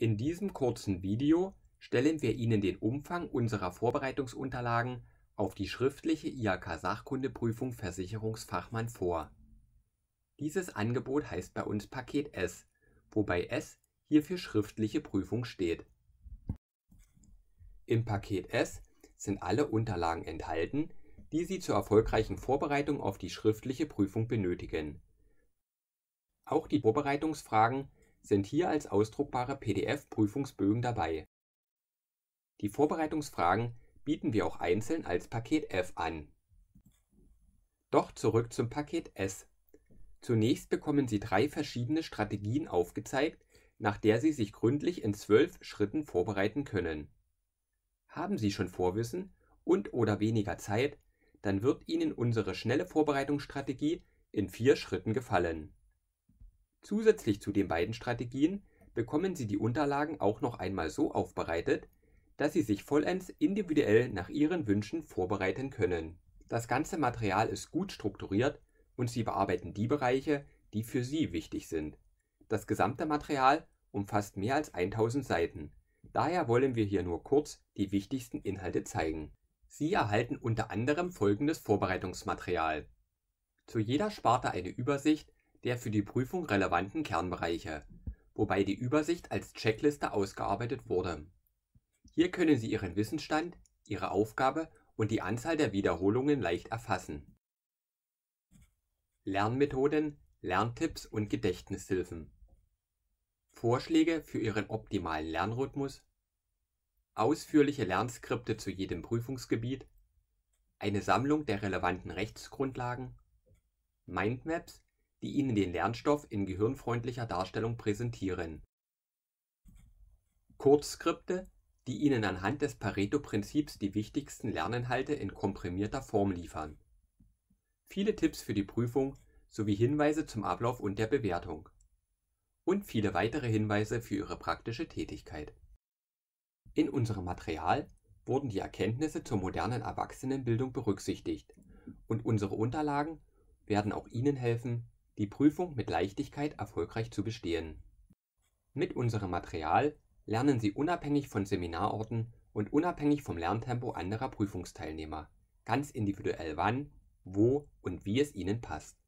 In diesem kurzen Video stellen wir Ihnen den Umfang unserer Vorbereitungsunterlagen auf die schriftliche IHK-Sachkundeprüfung Versicherungsfachmann vor. Dieses Angebot heißt bei uns Paket S, wobei S hier für schriftliche Prüfung steht. Im Paket S sind alle Unterlagen enthalten, die Sie zur erfolgreichen Vorbereitung auf die schriftliche Prüfung benötigen. Auch die Vorbereitungsfragen sind hier als ausdruckbare PDF-Prüfungsbögen dabei. Die Vorbereitungsfragen bieten wir auch einzeln als Paket F an. Doch zurück zum Paket S. Zunächst bekommen Sie drei verschiedene Strategien aufgezeigt, nach der Sie sich gründlich in zwölf Schritten vorbereiten können. Haben Sie schon Vorwissen und oder weniger Zeit, dann wird Ihnen unsere schnelle Vorbereitungsstrategie in vier Schritten gefallen. Zusätzlich zu den beiden Strategien bekommen Sie die Unterlagen auch noch einmal so aufbereitet, dass Sie sich vollends individuell nach Ihren Wünschen vorbereiten können. Das ganze Material ist gut strukturiert und Sie bearbeiten die Bereiche, die für Sie wichtig sind. Das gesamte Material umfasst mehr als 1000 Seiten. Daher wollen wir hier nur kurz die wichtigsten Inhalte zeigen. Sie erhalten unter anderem folgendes Vorbereitungsmaterial. Zu jeder Sparte eine Übersicht der für die Prüfung relevanten Kernbereiche, wobei die Übersicht als Checkliste ausgearbeitet wurde. Hier können Sie Ihren Wissensstand, Ihre Aufgabe und die Anzahl der Wiederholungen leicht erfassen. Lernmethoden, Lerntipps und Gedächtnishilfen. Vorschläge für Ihren optimalen Lernrhythmus. Ausführliche Lernskripte zu jedem Prüfungsgebiet. Eine Sammlung der relevanten Rechtsgrundlagen. Mindmaps, die Ihnen den Lernstoff in gehirnfreundlicher Darstellung präsentieren. Kurzskripte, die Ihnen anhand des Pareto-Prinzips die wichtigsten Lerninhalte in komprimierter Form liefern. Viele Tipps für die Prüfung sowie Hinweise zum Ablauf und der Bewertung. Und viele weitere Hinweise für Ihre praktische Tätigkeit. In unserem Material wurden die Erkenntnisse zur modernen Erwachsenenbildung berücksichtigt und unsere Unterlagen werden auch Ihnen helfen, die Prüfung mit Leichtigkeit erfolgreich zu bestehen. Mit unserem Material lernen Sie unabhängig von Seminarorten und unabhängig vom Lerntempo anderer Prüfungsteilnehmer, ganz individuell wann, wo und wie es Ihnen passt.